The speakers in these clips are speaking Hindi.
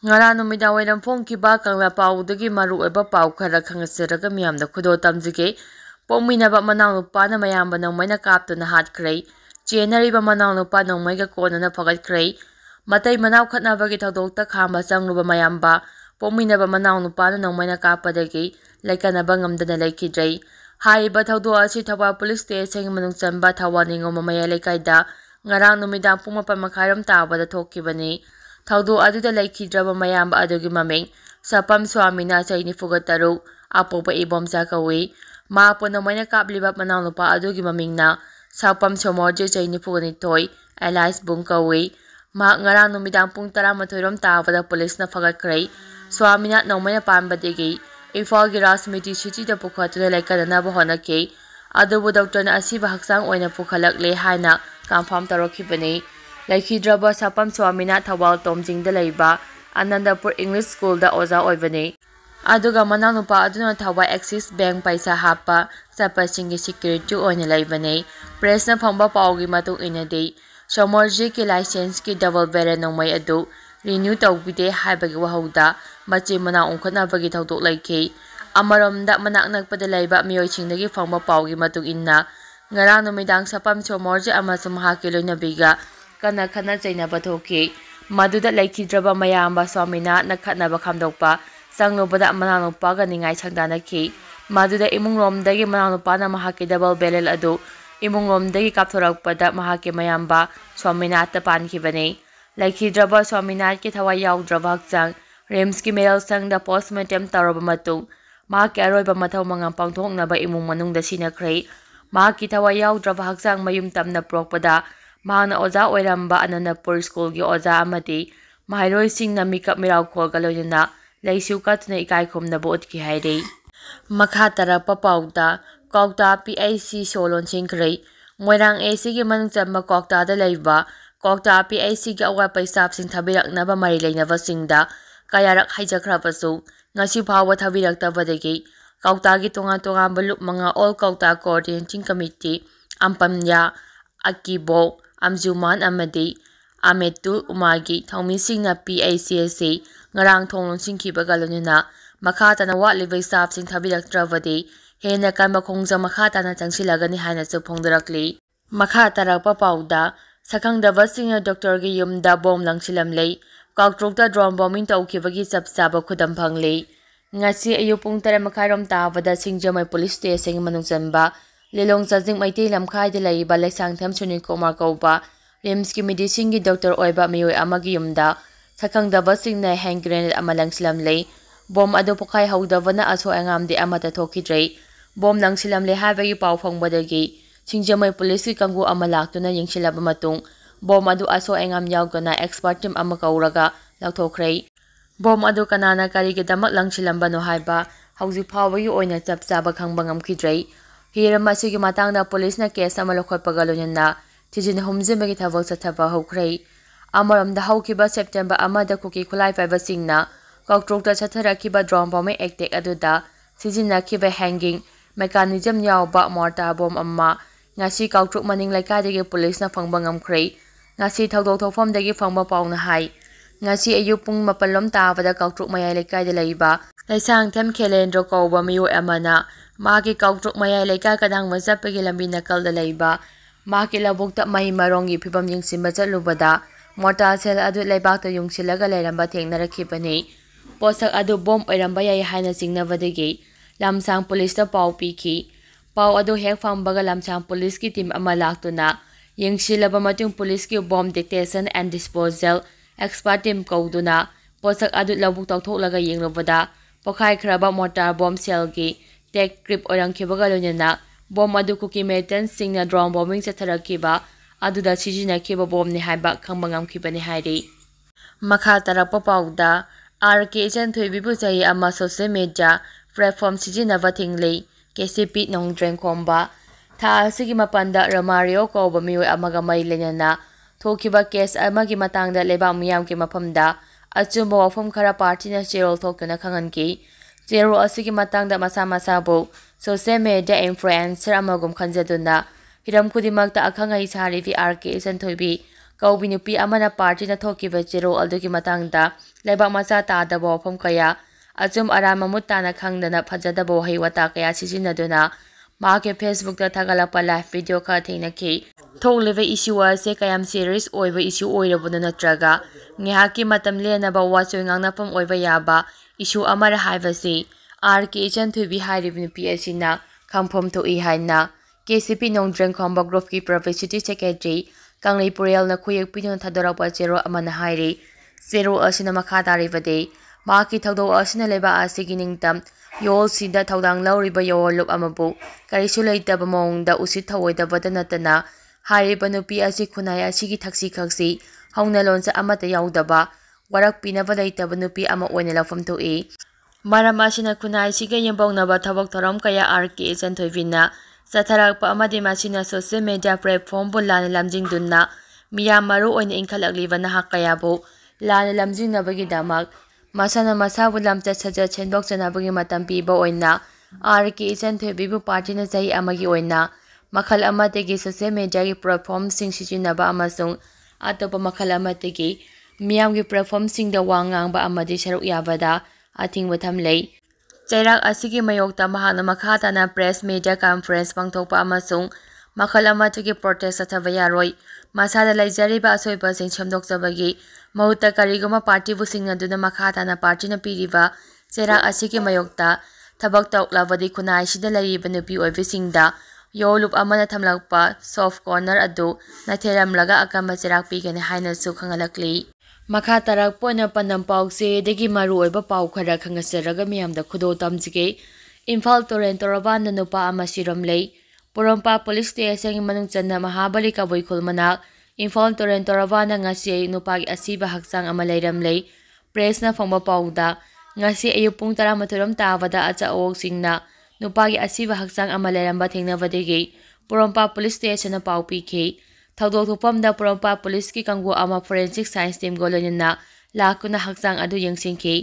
ꯉꯔꯥꯡ ꯅꯨꯃꯤꯗꯥꯡ ꯋꯥꯏꯔꯝ ꯐꯣꯡꯈꯤꯕ ꯀꯪꯂꯥ ꯄꯥꯎꯗꯒꯤ ꯃꯔꯨꯑꯣꯏꯕ ꯄꯥꯎ ꯈꯔ ꯈꯪꯍꯠꯆꯔꯒ ꯃꯤꯌꯥꯝꯗ ꯈꯨꯗꯣ ꯇꯝꯖꯒꯦ ꯄꯣꯛꯃꯤꯟꯅꯕ ꯃꯅꯥꯎꯅꯨꯄꯥꯅ ꯃꯌꯥꯝꯕ ꯅꯣꯡꯃꯩꯅ ꯀꯥꯞꯇꯨꯅ ꯍꯥꯠꯈ꯭ꯔꯦ ꯆꯦꯟꯅꯔꯤꯕ ꯃꯅꯥꯎꯅꯨꯄꯥ ꯅꯣꯡꯃꯩꯒ ꯀꯣꯟꯅꯅ ꯐꯒꯠꯈ꯭ꯔꯦ ꯃꯇꯩ ꯃꯅꯥꯎ ꯈꯠꯅꯕꯒꯤ ꯊꯧꯗꯣꯛꯇ ꯈꯥꯝꯕ ꯆꯪꯂꯨꯕ ꯃꯌꯥꯝꯕ ꯄꯣꯛꯃꯤꯟꯅꯕ ꯃꯅꯥꯎꯅꯨꯄꯥꯅ ꯅꯣꯡꯃꯩꯅ ꯀꯥꯞꯄꯗꯒꯤ ꯂꯩꯀꯅꯕ ꯉꯝꯗꯅ ꯂꯩꯈꯤꯗ꯭ꯔꯦ ꯍꯥꯏꯔꯤꯕ ꯊꯧꯗꯣꯛ ꯑꯁꯤ ꯊꯧꯕꯥꯜ ꯄꯨꯂꯤꯁ ꯁ꯭ꯇꯦꯁꯟꯒꯤ ꯃꯅꯨꯡ ꯆꯟꯕ ꯊꯧꯕꯥꯜ ꯅꯤꯉꯣꯝꯕ ꯃꯌꯥꯏ ꯂꯩꯀꯥꯏꯗ ꯉꯔꯥꯡ ꯅꯨꯃꯤꯗꯥꯡ ꯄꯨꯡ ꯃꯥꯄꯟ ꯃꯈꯥꯏꯔꯣꯝ ꯇꯥꯕꯗ ꯊꯣꯛꯈꯤꯕꯅꯤ ꯊꯧꯗꯣꯛ ꯑꯗꯨꯗ ꯂꯩꯈꯤꯗ꯭ꯔꯕ ꯃꯌꯥꯝꯕ ꯑꯗꯨꯒꯤ ꯃꯃꯤꯡ ꯁꯄꯝ ꯁ꯭ꯋꯥꯃꯤꯅ ꯆꯍꯤ ꯅꯤꯐꯨꯒ ꯇꯔꯨꯛ ꯑꯄꯣꯛꯄ ꯏꯕꯣꯝꯆꯥ ꯀꯧꯏ ꯃꯍꯥꯛꯄꯨ ꯅꯣꯡꯃꯩꯅ ꯀꯥꯞꯂꯤꯕ ꯃꯅꯥꯎꯅꯨꯄꯥ ꯑꯗꯨꯒꯤ ꯃꯃꯤꯡꯅ ꯁꯛꯄꯝ ꯁꯣꯃꯣꯔꯖꯤ ꯆꯍꯤ ꯅꯤꯐꯨꯒ ꯅꯤꯊꯣꯏ ꯑꯦꯂꯥꯏꯁ ꯕꯨꯡ ꯀꯧꯏ ꯃꯍꯥꯛ ꯉꯔꯥꯡ ꯅꯨꯃꯤꯗꯥꯡ ꯄꯨꯡ ꯇꯔꯥꯃꯥꯊꯣꯏꯔꯣꯝ ꯇꯥꯕꯗ ꯄꯨꯂꯤꯁꯅ ꯐꯒꯠꯈ꯭ꯔꯦ ꯁ꯭ꯋꯥꯃꯤꯅ ꯅꯣꯡꯃꯩꯅ ꯄꯥꯟꯕꯗꯒꯤ ꯏꯝꯐꯥꯜꯒꯤ ꯔꯥꯖꯃꯤꯇꯤ ꯁꯤꯇꯤꯗ ꯄꯨꯈꯠꯇꯨꯅ ꯂꯩꯀꯠꯅꯅꯕ ꯍꯣꯠꯅꯈꯤ ꯑꯗꯨꯕꯨ ꯗꯣꯛꯇꯔꯅ ꯑꯁꯤꯕ ꯍꯛꯆꯥꯡ ꯑꯣꯏꯅ ꯄꯨꯈꯠꯂꯛꯂꯦ ꯍꯥꯏꯅ ꯀꯟꯐꯥꯔꯝ ꯇꯧꯔꯛꯈꯤꯕꯅꯤ लेखीद्रब सपम स्वामीनाथ थवा तोमजिंग अनंदपुर इंग्लिश स्कूल ओजा होना थवा बैंक पैसा हाप चपी सिक्यूरीटी प्रेस फंब पागीद सोमोजी की लाइसेंस की डबल बेर नोमई अद रिन्यू तौदे वहद मचे मना की उखनबे मना नक्पद फंब पागीर सपम सोमोजी लोनबीगा ꯀꯟꯅ ꯈꯠꯅ ꯆꯩꯅꯕ ꯊꯣꯛꯈꯤ ꯃꯗꯨꯗ ꯂꯩꯈꯤꯗ꯭ꯔꯕ ꯃꯌꯥꯝꯕ ꯁ꯭ꯋꯥꯃꯤꯅ ꯅꯛꯈꯠꯅꯕ ꯈꯥꯝꯗꯣꯛꯄ ꯆꯪꯂꯨꯕꯗ ꯃꯅꯥꯎꯅꯨꯄꯥꯒ ꯅꯤꯡꯉꯥꯏ ꯁꯪꯗꯥꯅꯈꯤ ꯃꯗꯨꯗ ꯏꯃꯨꯡꯂꯣꯝꯗꯒꯤ ꯃꯅꯥꯎꯅꯨꯄꯥꯅ ꯃꯍꯥꯛꯀꯤ ꯗꯕꯜ ꯕꯦꯂꯦꯜ ꯑꯗꯨ ꯏꯃꯨꯡꯂꯣꯝꯗꯒꯤ ꯀꯥꯞꯊꯣꯔꯛꯄꯗ ꯃꯍꯥꯛꯀꯤ ꯃꯌꯥꯝꯕ ꯁ꯭ꯋꯥꯃꯤꯅꯥꯠꯇ ꯄꯥꯟꯈꯤꯕꯅꯤ ꯂꯩꯈꯤꯗ꯭ꯔꯕ ꯁ꯭ꯋꯥꯃꯤꯅꯥꯠꯀꯤ ꯊꯋꯥꯏ ꯌꯥꯎꯗ꯭ꯔꯕ ꯍꯛꯆꯥꯡ ꯔꯤꯝꯁꯀꯤ ꯃꯦꯔꯦꯜ ꯁꯪꯗ ꯄꯣꯁꯃꯦꯇꯦꯝ ꯇꯧꯔꯕ ꯃꯇꯨꯡ ꯃꯍꯥꯛꯀꯤ ꯑꯔꯣꯏꯕ ꯃꯊꯧ ꯃꯉꯝ ꯄꯥꯡꯊꯣꯛꯅꯕ ꯏꯃꯨꯡ ꯃꯅꯨꯡꯗ ꯁꯤꯟꯅꯈ꯭ꯔꯦ ꯃꯍꯥꯛꯀꯤ ꯊꯋꯥꯏ ꯌꯥꯎꯗ꯭ꯔꯕ ꯍꯛꯆꯥꯡ ꯃꯌꯨꯝ ꯇꯝꯅ ꯄꯨꯔꯛꯄꯗ ꯃꯍꯥꯛꯅ ꯑꯣꯖꯥ ꯑꯣꯏꯔꯝꯕ ꯑꯅꯟꯗꯄꯨꯔ ꯁ꯭ꯀꯨꯜꯒꯤ ꯑꯣꯖꯥ ꯑꯃꯗꯤ ꯃꯍꯩꯔꯣꯏꯁꯤꯡꯅ ꯃꯤꯀꯞ ꯃꯤꯔꯥꯎꯈꯣꯜꯒ ꯂꯣꯏꯅꯅ ꯂꯩꯁꯤꯎ ꯀꯠꯇꯨꯅ ꯏꯀꯥꯏ ꯈꯨꯝꯅꯕ ꯎꯠꯈꯤ ꯍꯥꯏꯔꯤ ꯃꯈꯥ ꯇꯥꯔꯛꯄ ꯄꯥꯎꯗ ꯀ꯭ꯋꯥꯛꯇꯥ ꯄꯤ ꯑꯩꯆ ꯁꯤ ꯁꯣ ꯂꯣꯟꯁꯤꯟꯈ꯭ꯔꯦ ꯃꯣꯏꯔꯥꯡ ꯑꯦ ꯁꯤꯒꯤ ꯃꯅꯨꯡ ꯆꯟꯕ ꯀ꯭ꯋꯥꯛꯇꯥꯗ ꯂꯩꯕ ꯀ꯭ꯋꯥꯛꯇꯥ ꯄꯤ ꯑꯩꯆ ꯁꯤꯒꯤ ꯑꯋꯥꯠꯄ ꯏꯁꯇꯥꯐꯁꯤꯡ ꯊꯥꯕꯤꯔꯛꯅꯕ ꯃꯔꯤ ꯂꯩꯅꯕꯁꯤꯡꯗ ꯀꯌꯥꯔꯛ ꯍꯥꯏꯖꯈ꯭ꯔꯕꯁꯨ ꯉꯁꯤ ꯐꯥꯎꯕ ꯊꯥꯕꯤꯔꯛꯇꯕꯗꯒꯤ ꯀꯧꯇꯥꯒꯤ ꯇꯣꯉꯥꯟ ꯇꯣꯉꯥꯟꯕ ꯂꯨꯞ ꯃꯉꯥ ꯑꯣꯜ ꯀꯧꯇꯥ ꯀꯣꯑꯣꯔꯗꯤꯅꯦꯇꯤꯡ ꯀꯃꯤꯇꯤ ꯑꯝꯄꯝꯌꯥ ꯑꯀꯤꯕꯣꯛ ꯑꯝꯖꯨꯃꯥꯟ ꯑꯃꯗꯤ ꯑꯃꯦꯇꯨꯜ ꯎꯃꯥꯒꯤ ꯊꯧꯃꯤꯁꯤꯡꯅ ꯄꯤ ꯑꯩꯆ ꯁꯤ ꯑꯁꯤ ꯉꯔꯥꯡ ꯊꯣꯡ ꯂꯣꯟꯁꯤꯟꯈꯤꯕꯒ ꯂꯣꯏꯅꯅ ꯃꯈꯥ ꯇꯥꯅ ꯋꯥꯠꯂꯤꯕ ꯏꯁꯇꯥꯐꯁꯤꯡ ꯊꯥꯕꯤꯔꯛꯇ꯭ꯔꯕꯗꯤ ꯍꯦꯟꯅ ꯀꯟꯕ ꯈꯣꯡꯖꯪ ꯃꯈꯥ ꯇꯥꯅ ꯆꯪꯁꯤꯜꯂꯒꯅꯤ ꯍꯥꯏꯅꯁꯨ ꯐꯣꯡꯗꯣꯔꯛꯂꯤ ꯃꯈꯥ ꯇꯥꯔꯛꯄ ꯄꯥꯎꯗ ꯁꯛꯈꯪꯗꯕꯁꯤꯡꯅ ꯗꯣꯛꯇꯔꯒꯤ ꯌꯨꯝꯗ ꯕꯣꯝ ꯂꯪꯁꯤꯜꯂꯝꯂꯤ ꯀꯥꯎꯇ꯭ꯔꯨꯛꯇ ꯗ꯭ꯔꯣꯟ ꯕꯣꯝꯕꯤꯡ ꯇꯧꯈꯤꯕꯒꯤ ꯆꯞ ꯆꯥꯕ ꯈꯨꯗꯝ ꯐꯪꯂꯤ ꯉꯁꯤ ꯑꯌꯨꯛ ꯄꯨꯡ ꯇꯔꯦꯠ ꯃꯈꯥꯏꯔꯣꯝ ꯇꯥꯕꯗ ꯁꯤꯡꯖꯃꯩ ꯄꯨꯂꯤꯁ ꯁ꯭ꯇꯦꯁꯟꯒꯤ ꯃꯅꯨꯡ ꯆꯟꯕ lelong jajing mai ti lamkhai de lai ba lesang komar kauba remski medicine gi doctor oiba meoi amagi yumda thakang da basing na hand grenade amalang silam bom adu pokhai haudawana aso angam de amata thoki bom nang silam le have gi pau police gi kangu amalak tuna matung bom adu aso angam yau gana expert team amakauraga lakthokrei bom adu kanana kari gi damak langsilam banu haiba hauju phawagi oina chap ꯍꯤꯔꯝ ꯑꯁꯤꯒꯤ ꯃꯇꯥꯡꯗ ꯄꯨꯂꯤꯁꯅ ꯀꯦꯁ ꯑꯃ ꯂꯧꯈꯠꯄꯒ ꯂꯣꯏꯅꯅ ꯊꯤꯖꯤꯟ ꯍꯨꯝꯖꯤꯟꯕꯒꯤ ꯊꯕꯛ ꯆꯠꯊꯕ ꯍꯧꯈ꯭ꯔꯦ ꯑꯃꯔꯣꯝꯗ ꯍꯧꯈꯤꯕ ꯁꯦꯞꯇꯦꯝꯕꯔ ꯑꯃꯗ ꯀꯨꯀꯤ ꯈꯨꯠꯂꯥꯏ ꯄꯥꯏꯕꯁꯤꯡꯅ ꯀꯧꯇ꯭ꯔꯨꯛꯇ ꯆꯠꯊꯔꯛꯈꯤꯕ ꯗ꯭ꯔꯣꯟ ꯕꯣꯝꯕꯤꯡ ꯑꯦꯇꯦꯛ ꯑꯗꯨꯗ ꯁꯤꯖꯤꯟꯅꯈꯤꯕ ꯍꯦꯡꯒꯤꯡ ꯃꯦꯀꯥꯅꯤꯖꯝ ꯌꯥꯎꯕ ꯃꯣꯔꯇꯥꯔ ꯕꯣꯝ ꯑꯃ ꯉꯁꯤ ꯀꯧꯇ꯭ꯔꯨꯛ ꯃꯅꯤꯡ ꯂꯩꯀꯥꯏꯗꯒꯤ ꯄꯨꯂꯤꯁꯅ ꯐꯪꯕ ꯉꯝꯈ꯭ꯔꯦ ꯉꯁꯤ ꯊꯧꯗꯣꯛ ꯊꯣꯛꯐꯝꯗꯒꯤ ꯐꯪꯕ ꯄꯥꯎꯅ ꯍꯥꯏ ꯉꯁꯤ ꯑꯌꯨꯛ ꯄꯨꯡ ꯃꯥꯄꯜ ꯂꯣꯝ ꯇꯥꯕꯗ ꯀꯧꯇ꯭ꯔꯨꯛ ꯃꯌꯥꯏ ꯂꯩꯀꯥꯏꯗ ꯂꯩꯕ ꯂꯩꯁꯥꯡꯊꯦꯝ ꯈꯦꯂꯦꯟꯗ꯭ꯔꯣ ꯀꯧꯕ ꯃꯤꯑꯣꯏ ꯑꯃꯅ मागे कौट्रुक मया लेका कदांग मजप के लंबी नकल दे लेबा माके लबोक त मई मरोंग ये फिबम यिंग सिम बचलुबदा मोटा सेल अदु लेबा त यिंग सिलगा लेरंबा थेंग नरखि बने पोसक अदु बम ओइरंबा याय हाय नसिंग नबदेगे लामसांग पुलिस त पाव पीकी पाव अदु हेक फाम बगा लामसांग पुलिस की टीम अमलाक्तुना यिंग सिलबा मतुंग पुलिस की bomb detection and disposal expert team कौदुना पोसक अदु लबोक तौथोक लगा यिंग लबदा पखाय खराबा मोटा बम सेल गी टेक क्रिप ओरखीबना बोम अदी मेटन सिंह ड्रोन बोमिंग चतरखीब बोमने खबने तरप पाद आर के इजन थे सोशल मेडिया प्लेटफॉर्म सिजनब थी के पी नौद्रेन खोब था मपंद रमारियो कौब मई लेना केस मतलब लेबा मैं मफम अचुब वफम खर पार्टी चेरोल तो खनि ꯖꯦꯔꯣ ꯑꯁꯤꯒꯤ ꯃꯇꯥꯡꯗ ꯃꯁꯥ ꯃꯁꯥꯕꯨ ꯁꯣꯁꯤꯌꯦꯜ ꯃꯦꯗꯤꯌꯥ ꯏꯟꯐ꯭ꯂꯨꯌꯦꯟꯁꯔ ꯑꯃꯒꯨꯝ ꯈꯟꯖꯗꯨꯅ ꯍꯤꯔꯝ ꯈꯨꯗꯤꯡꯃꯛꯇ ꯑꯈꯪ ꯑꯍꯩ ꯁꯥꯔꯤꯕꯤ ꯑꯥꯔ ꯀꯦ ꯏꯆꯟꯊꯣꯏꯕꯤ ꯀꯧꯕꯤ ꯅꯨꯄꯤ ꯑꯃꯅ ꯄꯥꯔꯇꯤꯅ ꯊꯣꯛꯈꯤꯕ ꯆꯦꯔꯣꯜ ꯑꯗꯨꯒꯤ ꯃꯇꯥꯡꯗ ꯂꯩꯕꯥꯛ ꯃꯆꯥ ꯇꯥꯗꯕ ꯋꯥꯐꯝ ꯀꯌꯥ ꯑꯆꯨꯝ ꯑꯔꯥꯟ ꯃꯃꯨꯠ ꯇꯥꯅ ꯈꯪꯗꯅ ꯐꯖꯗꯕ ꯋꯥꯍꯩ ꯋꯥꯇꯥ кая ꯁꯤꯖꯤꯟꯅꯗꯨꯅ ꯃꯍꯥꯛꯀꯤ ꯐꯦꯁꯕꯨꯛꯇ ꯊꯥꯒꯠꯂꯛꯄ ꯂꯥꯏꯚ ꯚꯤꯗꯤꯑꯣ ꯈꯔ ꯊꯦꯡꯅꯈꯤ ꯊꯣꯛꯂꯤꯕ ꯏꯁꯨ ꯑꯁꯤ ꯀꯌꯥꯝ ꯁꯤꯔꯤꯌꯁ ꯑꯣꯏꯕ ꯏꯁꯨ ꯑꯣꯏꯔꯕꯅꯣ ꯅꯠꯇ꯭ꯔꯒ ꯉꯥꯏꯍꯥꯛꯀꯤ ꯃꯇꯝ ꯂꯦꯟꯅꯕ ꯋꯥꯆꯣꯏ ꯉꯥꯡꯅꯐꯝ ꯑꯣꯏꯕ ꯌꯥꯕ ꯏꯁꯨ ꯑꯃꯔ ꯍꯥꯏꯕꯁꯤ ꯑꯥꯔ ꯀꯦ ꯆꯟꯊꯣꯏꯕꯤ ꯍꯥꯏꯔꯤꯕ ꯅꯨꯄꯤ ꯑꯁꯤꯅ ꯈꯪꯐꯝ ꯊꯣꯛꯏ ꯍꯥꯏꯅ ꯀꯦ ꯁꯤ ꯄꯤ ꯅꯣꯡꯗ꯭ꯔꯦꯡꯈꯣꯝꯕ ꯒ꯭ꯔꯨꯞꯀꯤ ꯄ꯭ꯔꯥꯏꯚꯦꯠ ꯁꯦꯀ꯭ꯔꯦꯇꯔꯤ ꯀꯪꯂꯩ ꯄꯨꯔꯦꯜꯅ ꯈꯨꯌꯦꯛꯄꯤꯗꯨꯅ ꯊꯥꯗꯣꯔꯛꯄ ꯆꯦꯔꯣꯜ ꯑꯃꯅ ꯍꯥꯏꯔꯤ ꯆꯦꯔꯣꯜ ꯑꯁꯤꯅ ꯃꯈꯥ ꯇꯥꯔꯤꯕꯗꯤ ꯃꯍꯥꯛꯀꯤ ꯊꯧꯗꯣꯛ ꯑꯁꯤꯅ ꯂꯩꯕꯥꯛ ꯑꯁꯤꯒꯤ ꯅꯤꯡꯇꯝ ꯌꯣꯜꯁꯤꯗ ꯊꯧꯗꯥꯡ ꯂꯧꯔꯤꯕ ꯌꯣꯜꯂꯨꯞ ꯑꯃꯕꯨ ꯀꯔꯤꯁꯨ ꯂꯩꯇꯕ ꯃꯑꯣꯡꯗ ꯎꯁꯤꯠ ꯊꯑꯣꯏꯗꯕꯇ ꯅꯠꯇꯅ ꯍꯥꯏꯔꯤꯕ ꯅꯨꯄꯤ ꯑꯁꯤ ꯈꯨꯟꯅꯥꯏ ꯑꯁꯤꯒꯤ ꯊꯛꯁꯤ ꯈꯥꯁꯤ ꯍꯧꯅ ꯂꯣꯟꯆꯠ ꯑꯃꯠꯇ ꯌꯥꯎꯗꯕ ꯋꯥꯔꯛ ꯄꯤꯅꯕ ꯂꯩꯇꯕ ꯅꯨꯄꯤ ꯑꯃ ꯑꯣꯏꯅ ꯂꯧꯐꯝ ꯊꯣꯛꯏ ꯃꯔꯝ ꯑꯁꯤꯅ ꯈꯨꯟꯅꯥꯏꯁꯤꯒ ꯌꯦꯡꯕꯧꯅꯕ ꯊꯕꯛ ꯊꯧꯔꯝ ꯀꯌꯥ ꯑꯥꯔ ꯀꯦ ꯆꯟꯊꯣꯏꯕꯤꯅ ꯆꯠꯊꯔꯛꯄ ꯑꯃꯗꯤ ꯃꯁꯤꯅ ꯁꯣꯁꯤꯌꯦꯜ ꯃꯦꯗꯤꯌꯥ ꯄ꯭ꯂꯦꯠꯐꯣꯝꯕꯨ ꯂꯥꯟꯅ ꯂꯝꯖꯤꯡꯗꯨꯅ ꯃꯤꯌꯥꯝ ꯃꯔꯨ ꯑꯣꯏꯅ ꯏꯟꯈꯠꯂꯛꯂꯤꯕ ꯅꯍꯥ ꯀꯌꯥꯕꯨ ꯂꯥꯟꯅ ꯂꯝꯖꯤꯡꯅꯕꯒꯤꯗꯃꯛ ꯃꯁꯥꯅ ꯃꯁꯥꯕꯨ ꯂꯝꯆꯠ ꯁꯥꯖꯠ ꯁꯦꯝꯗꯣꯛꯆꯅꯕꯒꯤ ꯃꯇꯝ ꯄꯤꯕ ꯑꯣꯏꯅ ꯑꯥꯔ ꯀꯦ ꯏꯆꯟꯊꯣꯏꯕꯤꯕꯨ ꯄꯥꯔꯇꯤꯅ ꯆꯍꯤ ꯑꯃꯒꯤ ꯑꯣꯏꯅ ꯃꯈꯜ ꯑꯃꯗꯒꯤ ꯁꯣꯁꯤꯌꯦꯜ ꯃꯦꯗꯤꯌꯥꯒꯤ ꯄ꯭ꯂꯦꯠꯐꯣꯔꯝꯁꯤꯡ ꯁꯤꯖꯤꯟꯅꯕ ꯑꯃꯁꯨꯡ ꯑꯇꯣꯞꯄ ꯃꯈꯜ ꯑꯃꯗꯒꯤ ꯃꯤꯌꯥꯝꯒꯤ ꯄ꯭ꯂꯦꯠꯐꯣꯝꯁꯤꯡꯗ ꯋꯥ ꯉꯥꯡꯕ ꯑꯃꯗꯤ ꯁꯔꯨꯛ ꯌꯥꯕꯗ ꯑꯊꯤꯡꯕ ꯊꯝꯂꯩ ꯆꯩꯔꯥꯛ ꯑꯁꯤꯒꯤ ꯃꯥꯌꯣꯛꯇ ꯃꯍꯥꯛꯅ ꯃꯈꯥ ꯇꯥꯅ ꯄ꯭ꯔꯦꯁ ꯃꯤꯗꯤꯌꯥ ꯀꯟꯐꯔꯦꯟꯁ ꯄꯥꯡꯊꯣꯛꯄ ꯑꯃꯁꯨꯡ ꯃꯈꯜ ꯑꯃꯠꯇꯒꯤ ꯄ꯭ꯔꯣꯇꯦꯁ ꯆꯠꯊꯕ ꯌꯥꯔꯣꯏ ꯃꯁꯥꯗ ꯂꯩꯖꯔꯤꯕ ꯑꯁꯣꯏꯕꯁꯤꯡ ꯁꯦꯝꯗꯣꯛꯆꯕꯒꯤ ꯃꯍꯨꯠꯇ ꯀꯔꯤꯒꯨꯝꯕ ꯄꯥꯔꯇꯤꯕꯨ ꯁꯤꯡꯅꯗꯨꯅ ꯃꯈꯥ ꯇꯥꯅ ꯄꯥꯔꯇꯤꯅ ꯄꯤꯔꯤꯕ ꯆꯩꯔꯥꯛ ꯑꯁꯤꯒꯤ ꯃꯥꯌꯣꯛꯇ ꯊꯕꯛ ꯇꯧꯔꯛꯂꯕꯗꯤ ꯈꯨꯟꯅꯥꯏꯁꯤꯗ ꯂꯩꯔꯤꯕ ꯅꯨꯄꯤ ꯑꯣꯏꯕꯤꯁꯤꯡꯗ ꯌꯣꯂꯨꯞ ꯑꯃꯅ ꯊꯝꯂꯛꯄ ꯁꯣꯐ ꯀꯣꯔꯅꯔ ꯑꯗꯨ ꯅꯩꯊꯩꯔꯝꯂꯒ ꯑꯀꯟꯕ ꯆꯩꯔꯥꯛ ꯄꯤꯒꯅꯤ ꯍꯥꯏꯅꯁꯨ ꯈꯪꯍꯜꯂꯛꯂꯤ ꯃꯈꯥ ꯇꯥꯔꯛꯄ ꯑꯣꯏꯅ ꯄꯅꯝ ꯄꯥꯎꯆꯦꯗꯒꯤ ꯃꯔꯨꯑꯣꯏꯕ ꯄꯥꯎ ꯈꯔ ꯈꯪꯍꯟꯖꯔꯒ ꯃꯤꯌꯥꯝꯗ ꯈꯨꯗꯣꯜ ꯇꯝꯖꯒꯦ ꯏꯝꯐꯥꯜ ꯇꯨꯔꯦꯟ ꯇꯣꯔꯕꯥꯟꯗ ꯅꯨꯄꯥ ꯑꯃ ꯁꯤꯔꯝ ꯂꯩ ꯄꯣꯔꯣꯝꯄꯥꯠ ꯄꯨꯂꯤꯁ ꯁ꯭ꯇꯦꯁꯟꯒꯤ ꯃꯅꯨꯡ ꯆꯟꯅ ꯃꯍꯥꯕꯂꯤ ꯀꯕꯨꯏꯈꯨꯜ ꯃꯅꯥꯛ ꯏꯝꯐꯥꯜ ꯇꯨꯔꯦꯟ ꯇꯣꯔꯕꯥꯟꯗ ꯉꯁꯤ ꯑꯌꯨꯛ ꯅꯨꯄꯥꯒꯤ ꯑꯁꯤꯕ ꯍꯛꯆꯥꯡ ꯑꯃ ꯂꯩꯔꯝ ꯂꯩ ꯄ꯭ꯔꯦꯁꯅ ꯐꯪꯕ ꯄꯥꯎꯗ ꯉꯁꯤ ꯑꯌꯨꯛ ꯄꯨꯡ ꯇꯔꯥꯃꯥꯊꯣꯏꯔꯣꯝ ꯇꯥꯕꯗ ꯑꯆꯥ ꯑꯋꯣꯛꯁꯤꯡꯅ ꯅꯨꯄꯥꯒꯤ ꯑꯁꯤꯕ ꯍꯛꯆꯥꯡ ꯑꯃ ꯂꯩꯔꯝꯕ ꯊꯦꯡꯅꯕꯗꯒꯤ ꯄꯣꯔꯣꯝꯄꯥꯠ ꯄꯨꯂꯤꯁ ꯁ꯭ꯇꯦꯁꯟꯅ ꯄꯥꯎ ꯄꯤꯈꯤ ꯊꯧꯗꯣꯛ ꯊꯣꯛꯐꯝꯗ ꯄꯣꯔꯣꯝꯄꯥꯠ ꯄꯨꯂꯤꯁꯀꯤ ꯀꯥꯡꯕꯨ ꯑꯃ ꯐꯣꯔꯦꯟꯁꯤꯛ ꯁꯥꯏꯟꯁ ꯇꯤꯝꯒ ꯂꯣꯏꯅꯅ ꯂꯥꯛꯇꯨꯅ ꯍꯛꯆꯥꯡ ꯑꯗꯨ ꯌꯦꯡꯁꯤꯟꯈꯤ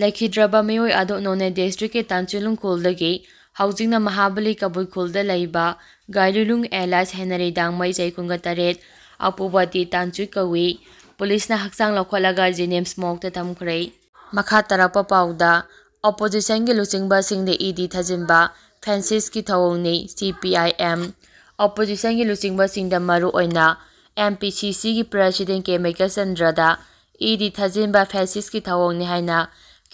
ꯂꯩꯈꯤꯗ꯭ꯔꯕ ꯃꯤꯑꯣꯏ ꯑꯗꯨ ꯅꯣꯅꯦ ꯗꯤꯁꯇ꯭ꯔꯤꯛꯀꯤ ꯇꯥꯟꯆꯨꯂꯨꯡꯈꯨꯜꯗꯒꯤ ꯍꯧꯖꯤꯛꯅ ꯃꯍꯥꯕꯂꯤ ꯀꯕꯨꯏꯈꯨꯜꯗ ꯂꯩꯕ ꯒꯥꯏꯂꯨꯂꯨꯡ ꯑꯦꯂꯥꯏꯁ ꯍꯦꯅꯔꯤꯗꯥꯡꯃꯩ ꯆꯩꯈꯨꯝꯒ ꯇꯔꯦꯠ ꯑꯄꯨꯕꯇꯤ ꯇꯥꯟꯆꯨꯏ ꯀꯧꯏ ꯄꯨꯂꯤꯁꯅ ꯍꯛꯆꯥꯡ ꯂꯧꯈꯠꯂꯒ ꯖꯦꯅꯤꯝꯁ ꯃꯣꯛꯇ ꯊꯝꯈ꯭ꯔꯦ ꯃꯈꯥ ꯇꯥꯔꯛꯄ ꯄꯥꯎꯗ ꯑꯣꯄꯣꯖꯤꯁꯟꯒꯤ ꯂꯨꯆꯤꯡꯕꯁꯤꯡꯗ ꯏꯗꯤ ꯊꯥꯖꯤꯟꯕ ꯐꯦꯟꯁꯤꯁꯀꯤ ꯊꯧꯑꯣꯡꯅꯤ ꯁꯤ ꯄꯤ ꯑꯥꯏ ꯑꯦꯝ ꯑꯣꯄꯣꯖꯤꯁꯟꯒꯤ ꯂꯨꯆꯤꯡꯕꯁꯤꯡꯗ ꯃꯔꯨꯑꯣꯏꯅ ꯑꯦꯝ ꯄꯤ ꯁꯤ ꯁꯤꯒꯤ ꯄ꯭ꯔꯁꯤꯗꯦꯟ ꯀꯦ ꯃꯦꯀꯆꯟꯗ꯭ꯔꯗ ꯏꯗꯤ ꯊꯥꯖꯤꯟꯕ ꯐꯦꯁꯤꯁꯀꯤ ꯊꯧꯑꯣꯡꯅꯤ ꯍꯥꯏꯅ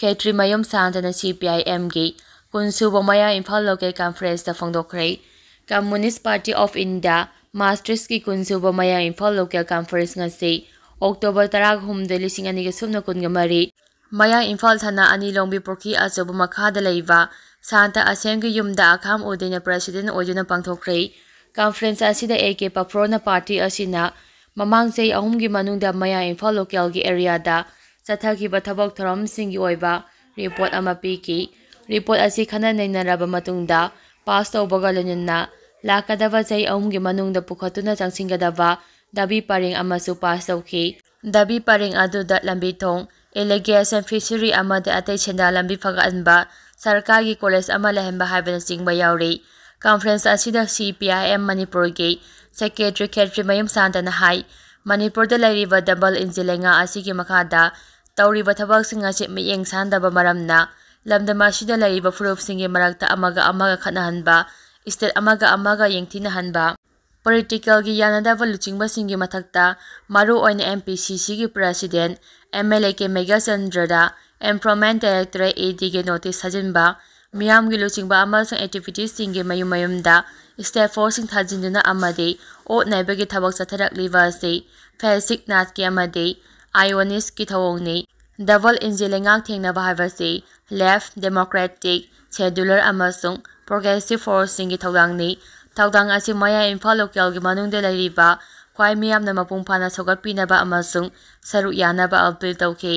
ꯈꯦꯇ꯭ꯔꯤ ꯃꯌꯨꯝ ꯁꯥꯟꯇꯅ ꯁꯤ ꯄꯤ ꯑꯥꯏ ꯑꯦꯝꯒꯤ ꯀꯨꯟꯁꯨꯕ ꯃꯌꯥ ꯏꯝꯐꯥꯜ ꯂꯣꯀꯦꯜ ꯀꯟꯐꯔꯦꯟꯁꯇ ꯐꯣꯡꯗꯣꯛꯈ꯭ꯔꯦ ꯀꯝꯃꯨꯅꯤꯁ ꯄꯥꯔꯇꯤ ꯑꯣꯐ ꯏꯟꯗꯤꯌꯥ ꯃꯥꯁꯇꯔꯁꯀꯤ ꯀꯨꯟꯁꯨꯕ ꯃꯌꯥ ꯏꯝꯐꯥꯜ ꯂꯣꯀꯦꯜ ꯀꯟꯐꯔꯦꯟꯁ ꯉꯁꯤ ꯑꯣꯛꯇꯣꯕꯔ ꯇꯔꯥꯍꯨꯝꯗꯣꯏ ꯂꯤꯁꯤꯡ ꯑꯅꯤꯒ ꯁꯨꯞꯅ ꯀꯨꯟꯒ ꯃꯔꯤ ꯃꯌꯥ ꯏꯝꯐꯥꯜ ꯊꯅꯥ ꯑꯅꯤꯂꯣꯡꯕꯤ ꯄꯨꯈ꯭ꯔꯤ ꯑꯆꯧꯕ ꯃꯈꯥꯗ ꯂꯩꯕ ꯁꯥꯟꯇ ꯑꯁꯦꯝꯒꯤ ꯌꯨꯝꯗ ꯑꯈꯥꯝ ꯎꯗꯦꯅ ꯄ꯭ꯔꯁꯤꯗꯦꯟ ꯑꯣꯏꯗꯨꯅ ꯄꯥꯡꯊꯣꯛꯈ꯭ꯔꯦ ꯀꯟꯐꯔꯦꯟꯁ ꯑꯁꯤꯗ ꯑꯦ ꯀꯦ ꯄꯐ꯭ꯔꯣꯅ ꯄꯥꯔꯇꯤ ꯑꯁꯤꯅ ꯃꯃꯥꯡ ꯆꯍꯤ ꯑꯍꯨꯝꯒꯤ ꯃꯅꯨꯡꯗ ꯃꯌꯥ ꯏꯝꯐꯥꯜ ꯂꯣꯀꯦꯜꯒꯤ ꯑꯦꯔꯤꯌꯥꯗ ꯆꯠꯊꯈꯤꯕ ꯊꯕꯛ ꯊꯧꯔꯝꯁꯤꯡꯒꯤ ꯑꯣꯏꯕ ꯔꯤꯄꯣꯔꯠ ꯑꯃ ꯄꯤꯈꯤ ꯔꯤꯄꯣꯔꯠ ꯑꯁꯤ ꯈꯟꯅ ꯅꯩꯅꯔꯕ ꯃꯇꯨꯡꯗ ꯄꯥꯁ ꯇꯧꯕꯒ ꯂꯣꯏꯅꯅ ꯂꯥꯛꯀꯗꯕ ꯆꯍꯤ ꯑꯍꯨꯝꯒꯤ ꯃꯅꯨꯡꯗ ꯄꯨꯈꯠꯇꯨꯅ ꯆꯪꯁꯤꯟꯒꯗꯕ ꯗꯕꯤ ꯄꯔꯦꯡ ꯑꯃꯁꯨ ꯄꯥꯁ ꯇꯧꯈꯤ ꯗꯕꯤ ꯄꯔꯦꯡ ꯑꯗꯨꯗ ꯂꯝꯕꯤ ꯊꯣꯡ ꯏꯂꯤꯒꯦꯁꯟ ꯐꯤꯁꯔꯤ ꯑꯃꯗꯤ ꯑꯇꯩ ꯁꯦꯟꯗꯥꯟ ꯂꯝꯕꯤ ꯐꯒꯠꯍꯟꯕ ꯁꯔꯀꯥꯔꯒꯤ ꯀꯣꯂꯦꯖ ꯑꯃ ꯂꯩꯍꯟꯕ ꯍꯥꯏꯕꯅꯆꯤꯡꯕ ꯌꯥꯎꯔꯤ ꯀꯟꯐꯔꯦꯟꯁ ꯑꯁꯤꯗ ꯁꯤ ꯄꯤ ꯑꯥꯏ ꯑꯦꯝ ꯃꯅꯤꯄꯨꯔꯒꯤ ꯁꯦꯀ꯭ꯔꯦꯇ꯭ꯔꯤ ꯈꯦꯇ꯭ꯔꯤ ꯃꯌꯨꯝ ꯁꯥꯟꯇꯅ ꯍꯥꯏ ꯃꯅꯤꯄꯨꯔꯗ ꯂꯩꯔꯤꯕ ꯗꯕꯜ ꯏꯟꯖꯤꯟ ꯂꯩꯉꯥꯛ ꯑꯁꯤꯒꯤ ꯃꯈꯥꯗ ꯇꯧꯔꯤꯕ ꯊꯕꯛꯁꯤꯡ ꯑꯁꯤ ꯃꯤꯠꯌꯦꯡ ꯁꯥꯟꯗꯕ ꯃꯔꯝꯅ ꯂꯝꯗꯝ ꯑꯁꯤꯗ ꯂꯩꯔꯤꯕ ꯐꯨꯔꯨꯞꯁꯤꯡꯒꯤ ꯃꯔꯛꯇ ꯑꯃꯒ ꯑꯃꯒ ꯈꯠꯅꯍꯟꯕ ꯏꯁꯇꯦꯠ ꯑꯃꯒ ꯑꯃꯒ ꯌꯦꯡꯊꯤꯅꯍꯟꯕ ꯄꯣꯂꯤꯇꯤꯀꯦꯜꯒꯤ ꯌꯥꯅꯗꯕ ꯂꯨꯆꯤꯡꯕꯁꯤꯡꯒꯤ ꯃꯊꯛꯇ ꯃꯔꯨꯑꯣꯏꯅ ꯑꯦꯝ ꯄꯤ ꯁꯤ ꯁꯤꯒꯤ president M L A K ꯃꯦꯘꯆꯟꯗ꯭ꯔꯗ ꯑꯦꯝꯄ꯭ꯔꯣꯃꯦꯟ ꯗꯥꯏꯔꯦꯛꯇꯔꯦꯠ ꯏ ꯗꯤꯒꯤ ꯅꯣꯇꯤꯁ ꯊꯥꯖꯤꯟꯕ ꯃꯤꯌꯥꯝꯒꯤ ꯂꯨꯆꯤꯡꯕ ꯑꯃꯁꯨꯡ ꯑꯦꯛꯇꯤꯕꯤꯇꯤꯁꯁꯤꯡꯒꯤ ꯃꯌꯨꯝ ꯃꯌꯨꯝꯗ ꯁ꯭ꯇꯦꯠ ꯐꯣꯔꯁꯁꯤꯡ ꯊꯥꯖꯤꯟꯗꯨꯅ ꯑꯃꯗꯤ ꯑꯣꯠ ꯅꯩꯕꯒꯤ ꯊꯕꯛ ꯆꯠꯊꯔꯛꯂꯤꯕ ꯑꯁꯤ ꯐꯦꯁꯤꯛ ꯅꯥꯠꯀꯤ ꯑꯃꯗꯤ ꯑꯥꯏꯑꯣꯅꯤꯁꯀꯤ ꯊꯧꯑꯣꯡꯅꯤ ꯗꯕꯜ ꯏꯟꯖꯤꯟ ꯂꯩꯉꯥꯛꯊꯦꯡꯅꯕ ꯍꯥꯏꯕꯁꯤ ꯂꯦꯐ ꯗꯦꯃꯣꯀ꯭ꯔꯦꯇꯤꯛ ꯁꯦꯗ꯭ꯌꯨꯂꯔ ꯑꯃꯁꯨꯡ ꯄ꯭ꯔꯣꯒ꯭ꯔꯦꯁꯤꯚ ꯐꯣꯔꯁꯁꯤꯡꯒꯤ ꯊꯧꯗꯥꯡꯅꯤ ꯊꯧꯗꯥꯡ ꯑꯁꯤ ꯃꯌꯥꯏ ꯏꯝꯐꯥꯜ ꯂꯣꯀꯦꯜꯒꯤ ꯃꯅꯨꯡꯗ ꯂꯩꯔꯤꯕ ꯈ꯭ꯋꯥꯏ ꯃꯤꯌꯥꯝꯅ ꯃꯄꯨꯡ ꯐꯥꯅ ꯁꯧꯒꯠꯄꯤꯅꯕ ꯑꯃꯁꯨꯡ ꯁꯔꯨꯛ ꯌꯥꯅꯕ ꯑꯥꯄꯤꯜ ꯇꯧꯈꯤ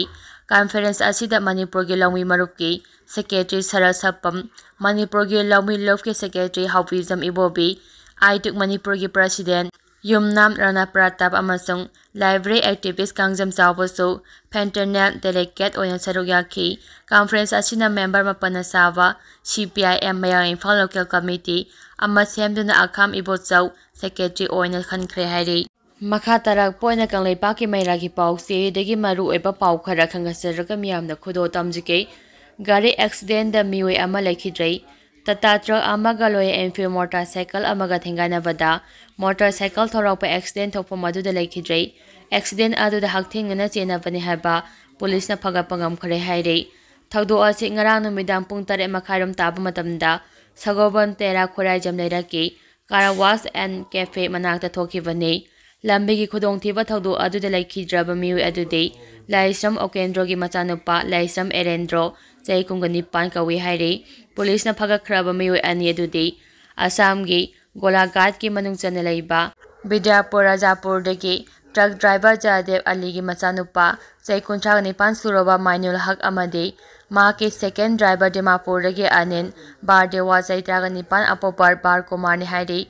कॉन्फ्रेंस मणिपुर के लौमी मरुप की सेक्रेटरी सरद सप्पम मणिपुर के लौमी लोफ के सेक्रेटरी हाउीजम इबोबी आई टू मणिपुर की president Yumnam Rana Pratap library activist Kangjam Chabu fraternal delegate सरुक याखी कॉन्फ्रेंस मेंबर मपन साव सी पी आई एम मैं इम्फा लोकल कमीटी अखाम इबोचौ सेक्रेटरी खनख्रे मखातरक पोइने कंगले पाकी मैरा की पाउसे देगी मरु एबा पाउ खरा खंगसर रक मियाम न खुदो तमजके गारे एक्सीडेंट द मिवे अमा लेखिद्रै ततात्र अमा गलोय एनफिल मोटरसाइकल अमा गथेंगा न बदा मोटरसाइकल थोरो पे एक्सीडेंट थोप मदु द लेखिद्रै एक्सीडेंट आदु द हकथिंग न चेना बने हाबा पुलिस न खरे हाइरे थौदो आसे ngara nu midam pung tare makhairam tab matamda sagoban tera khurai jamlai ra ꯂꯝꯕꯤꯒꯤ ꯈꯨꯗꯣꯡꯊꯤꯕ ꯊꯧꯗꯣꯛ ꯑꯗꯨꯗ ꯂꯩꯈꯤꯗ꯭ꯔꯕ ꯃꯤꯑꯣꯏ ꯑꯗꯨꯗꯤ ꯂꯥꯏꯁ꯭ꯔꯝ ꯑꯣꯀꯦꯟꯗ꯭ꯔꯣꯒꯤ ꯃꯆꯥꯅꯨꯄꯥ ꯂꯥꯏꯁ꯭ꯔꯝ ꯑꯦꯔꯦꯟꯗ꯭ꯔꯣ ꯆꯍꯤ ꯀꯨꯟꯒ ꯅꯤꯄꯥꯟ ꯀꯧꯏ ꯍꯥꯏꯔꯤ ꯄꯨꯂꯤꯁꯅ ꯐꯥꯒꯠꯈ꯭ꯔꯕ ꯃꯤꯑꯣꯏ ꯑꯅꯤ ꯑꯗꯨꯗꯤ ꯑꯁꯥꯝꯒꯤ ꯒꯣꯂꯥꯘꯥꯠꯀꯤ ꯃꯅꯨꯡ ꯆꯟꯅ ꯂꯩꯕ ꯕꯤꯗ꯭ꯌꯥꯄꯨꯔ ꯔꯥꯖꯥꯄꯨꯔꯗꯒꯤ ꯇ꯭ꯔꯛ ꯗ꯭ꯔꯥꯏꯚꯔ ꯖꯌꯗꯦꯕ ꯑꯂꯤꯒꯤ ꯃꯆꯥꯅꯨꯄꯥ ꯆꯍꯤ ꯀꯨꯟꯊ꯭ꯔꯥꯒ ꯅꯤꯄꯥꯟ ꯁꯨꯔꯕ ꯃꯥꯏꯅꯨꯜ ꯍꯛ ꯑꯃꯗꯤ माके सेकेंड ड्राइवर दिमापुर अनिल बार देवा त्राग निपान अपोप बार कुमार ने हरि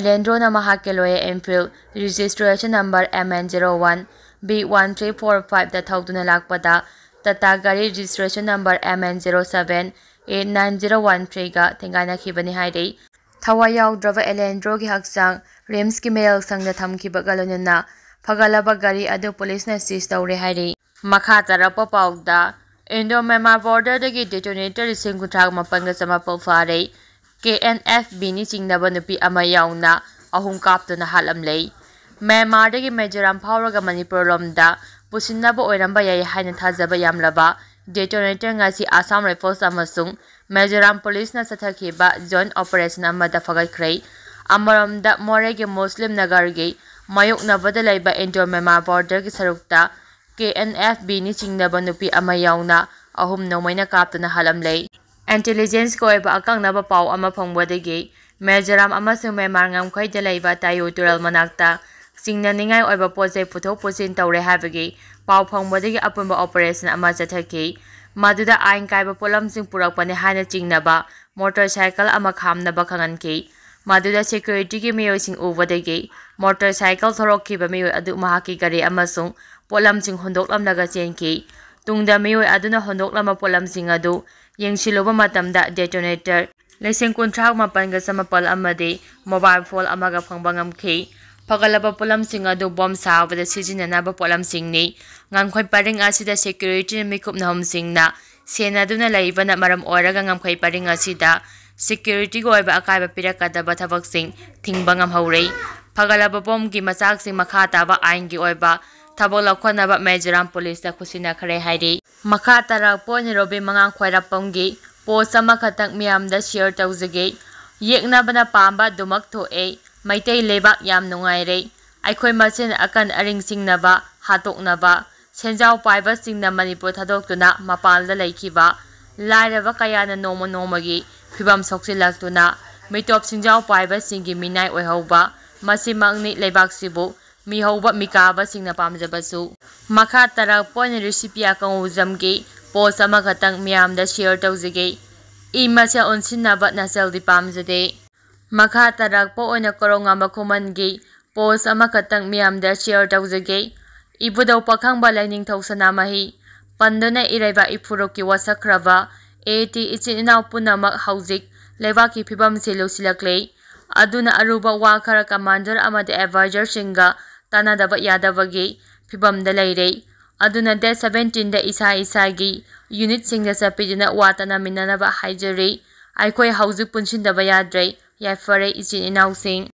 एलेंड्रो नमा के लोए एमफील registration number M N zero one B one three four five दौदन लापद तता गाड़ी registration number M N zero seven eight nine zero one three का तेगानी हरि थवाद्रव की हक रिम्स की मेल संग थम्बना फगलब गाड़ी अलिस सीज तौरे हरि मखा तरप पाद ꯏꯟꯗꯣ ꯃꯦꯟꯃꯥꯔ ꯕꯣꯔꯗꯔꯗꯒꯤ ꯗꯦꯇꯣꯅꯦꯇꯔ ꯂꯤꯁꯤꯡ ꯀꯨꯟꯊ꯭ꯔꯥ ꯃꯥꯄꯟꯒ ꯆꯃꯥꯄꯜ ꯐꯥꯔꯦ ꯀꯦ ꯑꯦꯟ ꯑꯦꯐ ꯕꯤꯅꯤ ꯆꯤꯡꯅꯕ ꯅꯨꯄꯤ ꯑꯃ ꯌꯥꯎꯅ ꯑꯍꯨꯝ ꯀꯥꯞꯇꯨꯅ ꯍꯥꯠꯂꯝꯂꯦ ꯃꯦꯟꯃꯥꯔꯗꯒꯤ ꯃꯤꯖꯣꯔꯥꯝ ꯐꯥꯎꯔꯒ ꯃꯅꯤꯄꯨꯔꯂꯣꯝꯗ ꯄꯨꯁꯤꯟꯅꯕ ꯑꯣꯏꯔꯝꯕ ꯌꯥꯏ ꯍꯥꯏꯅ ꯊꯥꯖꯕ ꯌꯥꯝꯂꯕ ꯗꯦꯇꯣꯅꯦꯇꯔ ꯉꯁꯤ ꯑꯁꯥꯝ ꯔꯥꯏꯐꯜꯁ ꯑꯃꯁꯨꯡ ꯃꯤꯖꯣꯔꯥꯝ ꯄꯨꯂꯤꯁꯅ ꯆꯠꯊꯈꯤꯕ ꯖꯣꯏꯟ ꯑꯣꯄꯔꯦꯁꯟ ꯑꯃꯗ ꯐꯒꯠꯈ꯭ꯔꯦ ꯑꯃꯔꯣꯝꯗ ꯃꯣꯔꯦꯒꯤ ꯃꯨꯁꯂꯤꯝ ꯅꯒꯔꯒꯤ ꯃꯥꯌꯣꯛꯅꯕꯗ ꯂꯩꯕ ꯏꯟꯗꯣ ꯃꯦꯟꯃꯥꯔ ꯕꯣꯔꯗꯔꯒꯤ ꯁꯔꯨꯛꯇ ꯀꯦ ꯑꯦꯟ ꯑꯦꯐ ꯕꯤꯅꯤ ꯆꯤꯡꯅꯕ ꯅꯨꯄꯤ ꯑꯃ ꯌꯥꯎꯅ ꯑꯍꯨꯝ ꯅꯣꯡꯃꯩꯅ ꯀꯥꯞꯇꯨꯅ ꯍꯥꯠꯂꯝꯂꯦ ꯏꯟꯇꯦꯂꯤꯖꯦꯟꯁꯀꯤ ꯑꯣꯏꯕ ꯑꯀꯛꯅꯕ ꯄꯥꯎ ꯑꯃ ꯐꯪꯕꯗꯒꯤ ꯃꯦꯖꯣꯔꯥꯝ ꯑꯃꯁꯨꯡ ꯃꯦꯟꯃꯥꯔ ꯉꯝꯈꯩꯗ ꯂꯩꯕ ꯇꯥꯏꯌꯨ ꯇꯨꯔꯦꯜ ꯃꯅꯥꯛꯇ ꯆꯤꯡꯅꯅꯤꯡꯉꯥꯏ ꯑꯣꯏꯕ ꯄꯣꯠ ꯆꯩ ꯄꯨꯊꯣꯛ ꯄꯨꯁꯤꯟ ꯇꯧꯔꯦ ꯍꯥꯏꯕꯒꯤ ꯄꯥꯎ ꯐꯪꯕꯗꯒꯤ ꯑꯄꯨꯟꯕ ꯑꯣꯄꯔꯦꯁꯟ ꯑꯃ ꯆꯠꯊꯈꯤ ꯃꯗꯨꯗ ꯑꯥꯏꯟ ꯀꯥꯏꯕ ꯄꯣꯠꯂꯝꯁꯤꯡ ꯄꯨꯔꯛꯄꯅꯤ ꯍꯥꯏꯅ ꯆꯤꯡꯅꯕ ꯃꯣꯇꯣꯔ ꯁꯥꯏꯀꯜ ꯑꯃ ꯈꯥꯝꯅꯕ ꯈꯪꯍꯟꯈꯤ ꯃꯗꯨꯗ ꯁꯦꯀ꯭ꯌꯨꯔꯤꯇꯤꯒꯤ ꯃꯤꯑꯣꯏꯁꯤꯡ ꯎꯕꯗꯒꯤ ꯃꯣꯇꯔꯁꯥꯏꯀꯜ ꯊꯧꯔꯛꯈꯤꯕ ꯃꯤꯑꯣꯏ ꯑꯗꯨ ꯃꯍꯥꯛꯀꯤ ꯒꯥꯔꯤ ꯑꯃꯁꯨꯡ ꯄꯣꯠꯂꯝꯁꯤꯡ ꯍꯨꯟꯗꯣꯛꯂꯝꯂꯒ ꯆꯦꯟꯈꯤ ꯇꯨꯡꯗ ꯃꯤꯑꯣꯏ ꯑꯗꯨꯅ ꯍꯨꯟꯗꯣꯛꯂꯝꯕ ꯄꯣꯠꯂꯝꯁꯤꯡ ꯑꯗꯨ ꯌꯦꯡꯁꯤꯜꯂꯨꯕ ꯃꯇꯝꯗ ꯗꯦꯇꯣꯅꯦꯇꯔ ꯂꯤꯁꯤꯡ ꯀꯨꯟꯊ꯭ꯔꯥ ꯃꯥꯄꯜꯒ ꯆꯃꯥꯄꯜ ꯑꯃꯗꯤ ꯃꯣꯕꯥꯏꯜ ꯐꯣꯟ ꯑꯃꯒ ꯐꯪꯕ ꯉꯝꯈꯤ ꯐꯒꯠꯂꯕ ꯄꯣꯠꯂꯝꯁꯤꯡ ꯑꯗꯨ ꯕꯣꯝ ꯁꯥꯕꯗ ꯁꯤꯖꯤꯟꯅꯅꯕ ꯄꯣꯠꯂꯝꯁꯤꯡꯅꯤ ꯉꯝꯈꯩ ꯄꯔꯤꯡ ꯑꯁꯤꯗ ꯁꯦꯀ꯭ꯌꯨꯔꯤꯇꯤ ꯃꯤꯀꯨꯞ ꯅꯍꯨꯝꯁꯤꯡꯅ ꯁꯦꯟꯅꯗꯨꯅ ꯂꯩꯕꯅ ꯃꯔꯝ ꯑꯣꯏꯔꯒ ꯉꯝꯈꯩ ꯄꯔꯤꯡ ꯑꯁꯤꯗ ꯁꯦꯀ꯭ꯌꯨꯔꯤꯇꯤꯒꯤ ꯑꯣꯏꯕ ꯑꯀꯥꯏꯕ ꯄꯤꯔꯛꯀꯗꯕ ꯊꯕꯛꯁꯤꯡ ꯊꯤꯡꯕ ꯉꯝꯍꯧꯔꯦ ꯐꯒꯠꯂꯕ ꯕꯣꯝꯒꯤ ꯃꯆꯥꯛꯁꯤꯡ ꯃꯈꯥ ꯇꯥꯕ ꯑꯥꯏꯟꯒꯤ ꯑꯣꯏꯕ ꯊꯕꯛ ꯂꯧꯈꯠꯅꯕ ꯃꯤꯖꯣꯔꯥꯝ ꯄꯨꯂꯤꯁꯇ ꯈꯨꯠꯁꯤꯟꯅꯈ꯭ꯔꯦ ꯍꯥꯏꯔꯤ ꯃꯈꯥ ꯇꯥꯔꯛꯄ ꯅꯤꯔꯣꯕꯤ ꯃꯉꯥꯡ ꯈ꯭ꯋꯥꯏꯔꯥꯛꯄꯝꯒꯤ ꯄꯣꯁ ꯑꯃꯈꯛꯇꯪ ꯃꯤꯌꯥꯝꯗ ꯁꯤꯌꯔ ꯇꯧꯖꯒꯦ ꯌꯦꯛꯅꯕꯅ ꯄꯥꯝꯕ ꯑꯗꯨꯃꯛ ꯊꯣꯛꯑꯦ ꯃꯩꯇꯩ ꯂꯩꯕꯥꯛ ꯌꯥꯝ ꯅꯨꯡꯉꯥꯏꯔꯦ ꯑꯩꯈꯣꯏ ꯃꯁꯦꯟ ꯑꯀꯟ ꯑꯔꯤꯡ ꯆꯤꯡꯅꯕ ꯍꯥꯠꯇꯣꯛꯅꯕ ꯁꯦꯟꯖꯥꯎ ꯄꯥꯏꯕꯁꯤꯡꯅ ꯃꯅꯤꯄꯨꯔ ꯊꯥꯗꯣꯛꯇꯨꯅ ꯃꯄꯥꯟꯗ ꯂꯩꯈꯤꯕ ꯂꯥꯏꯔꯕ ꯀꯌꯥꯅ ꯅꯣꯡꯃ ꯅꯣꯡꯃꯒꯤ फिवम सौसीलना मिटोप सिंज पाबी मीनाईहबाकू मीहब मीकाबा पाजबू मखा पोन रेसीपी अकम की पोस्ट मामद शेयर तौजगे इ मचल उनब नचल पाजदे मखा तरक् पोन कौरों खुम की पोस्ट मामद शेयर तौजगे इबुद पखंब लेनी सना पंदना इरब इफुरु की वसख्रब ꯑꯦ ꯇꯤ ꯏꯆꯤꯟ ꯏꯅꯥꯎ ꯄꯨꯝꯅꯃꯛ ꯍꯧꯖꯤꯛ ꯂꯩꯕꯥꯛꯀꯤ ꯐꯤꯕꯝꯁꯤ ꯂꯨꯁꯤꯜꯂꯛꯂꯦ ꯑꯗꯨꯅ ꯑꯔꯨꯕ ꯋꯥ ꯈꯔ ꯀꯃꯥꯟꯗꯔ ꯑꯃꯗꯤ ꯑꯦꯗꯚꯥꯏꯖꯔꯁꯤꯡꯒ ꯇꯥꯟꯅꯗꯕ ꯌꯥꯗꯕꯒꯤ ꯐꯤꯕꯝꯗ ꯂꯩꯔꯦ ꯑꯗꯨꯅ ꯗꯦꯠ ꯁꯕꯦꯟꯇꯤꯟꯗ ꯏꯁꯥ ꯏꯁꯥꯒꯤ ꯌꯨꯅꯤꯠꯁꯤꯡꯗ ꯆꯠꯄꯤꯗꯨꯅ ꯋꯥ ꯇꯥꯟꯅꯃꯤꯟꯅꯅꯕ ꯍꯥꯏꯖꯔꯤ ꯑꯩꯈꯣꯏ ꯍꯧꯖꯤꯛ ꯄꯨꯟꯁꯤꯟꯗꯕ ꯌꯥꯗ꯭ꯔꯦ ꯌꯥꯏꯐꯔꯦ ꯏꯆꯤꯟ ꯏꯅꯥꯎꯁꯤꯡ